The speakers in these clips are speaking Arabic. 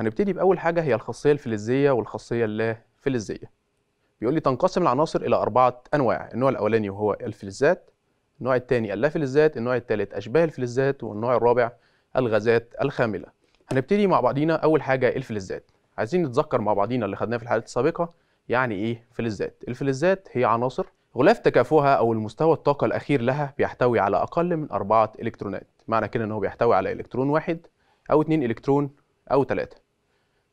هنبتدي بأول حاجة هي الخاصية الفلزية والخاصية اللا فلزية بيقول لي تنقسم العناصر إلى أربعة أنواع النوع الأولاني وهو الفلزات النوع الثاني اللا فلزات النوع الثالث أشباه الفلزات والنوع الرابع الغازات الخاملة هنبتدي مع بعضينا أول حاجة الفلزات عايزين نتذكر مع بعضينا اللي خدناه في الحلقات السابقة يعني إيه فلزات الفلزات هي عناصر غلاف تكافؤها أو المستوى الطاقة الأخير لها بيحتوي على أقل من أربعة إلكترونات معنى كده إن هو بيحتوي على إلكترون واحد أو اتنين إلكترون أو ثلاثة.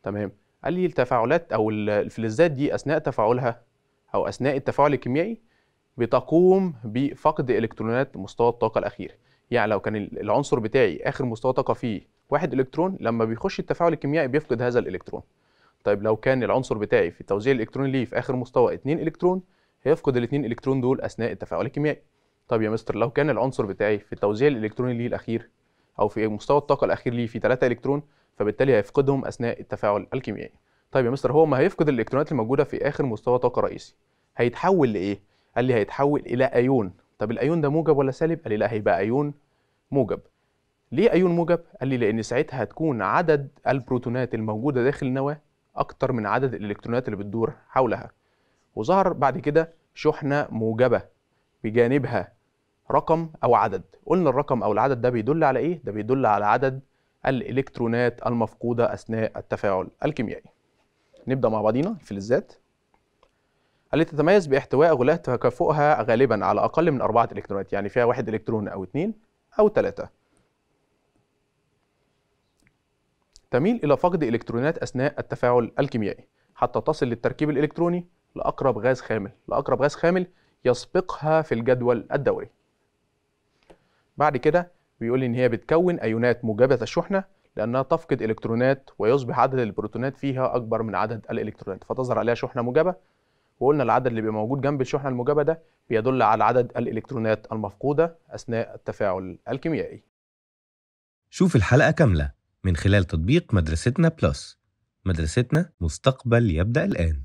تمام قال لي التفاعلات او الفلزات دي اثناء تفاعلها او اثناء التفاعل الكيميائي بتقوم بفقد الكترونات مستوى الطاقه الاخير يعني لو كان العنصر بتاعي اخر مستوى طاقه فيه واحد الكترون لما بيخش التفاعل الكيميائي بيفقد هذا الالكترون طيب لو كان العنصر بتاعي في التوزيع الالكتروني ليه في اخر مستوى 2 الكترون هيفقد الاثنين الكترون دول اثناء التفاعل الكيميائي طب يا مستر لو كان العنصر بتاعي في التوزيع الالكتروني ليه الاخير او في مستوى الطاقه الاخير ليه في 3 الكترون فبالتالي هيفقدهم اثناء التفاعل الكيميائي طيب يا مستر هو ما هيفقد الالكترونات الموجوده في اخر مستوى طاقه رئيسي هيتحول لايه قال لي هيتحول الى ايون طب الايون ده موجب ولا سالب قال لي لا هيبقى ايون موجب ليه ايون موجب قال لي لان ساعتها هتكون عدد البروتونات الموجوده داخل النواه اكتر من عدد الالكترونات اللي بتدور حولها وظهر بعد كده شحنه موجبه بجانبها رقم او عدد قلنا الرقم او العدد ده بيدل على ايه ده بيدل على عدد الالكترونات المفقوده اثناء التفاعل الكيميائي نبدا مع بعضينا الفلزات التي تتميز باحتواء غلاف تكافؤها غالبا على اقل من اربعه الكترونات يعني فيها واحد الكترون او اثنين او ثلاثه تميل الى فقد الكترونات اثناء التفاعل الكيميائي حتى تصل للتركيب الالكتروني لاقرب غاز خامل لاقرب غاز خامل يسبقها في الجدول الدوري بعد كده بيقول لي ان هي بتكون ايونات موجبه الشحنه لانها تفقد الكترونات ويصبح عدد البروتونات فيها اكبر من عدد الالكترونات فتظهر عليها شحنه موجبه وقلنا العدد اللي بيبقى موجود جنب الشحنه الموجبه ده بيدل على عدد الالكترونات المفقوده اثناء التفاعل الكيميائي شوف الحلقه كامله من خلال تطبيق مدرستنا بلس مدرستنا مستقبل يبدا الان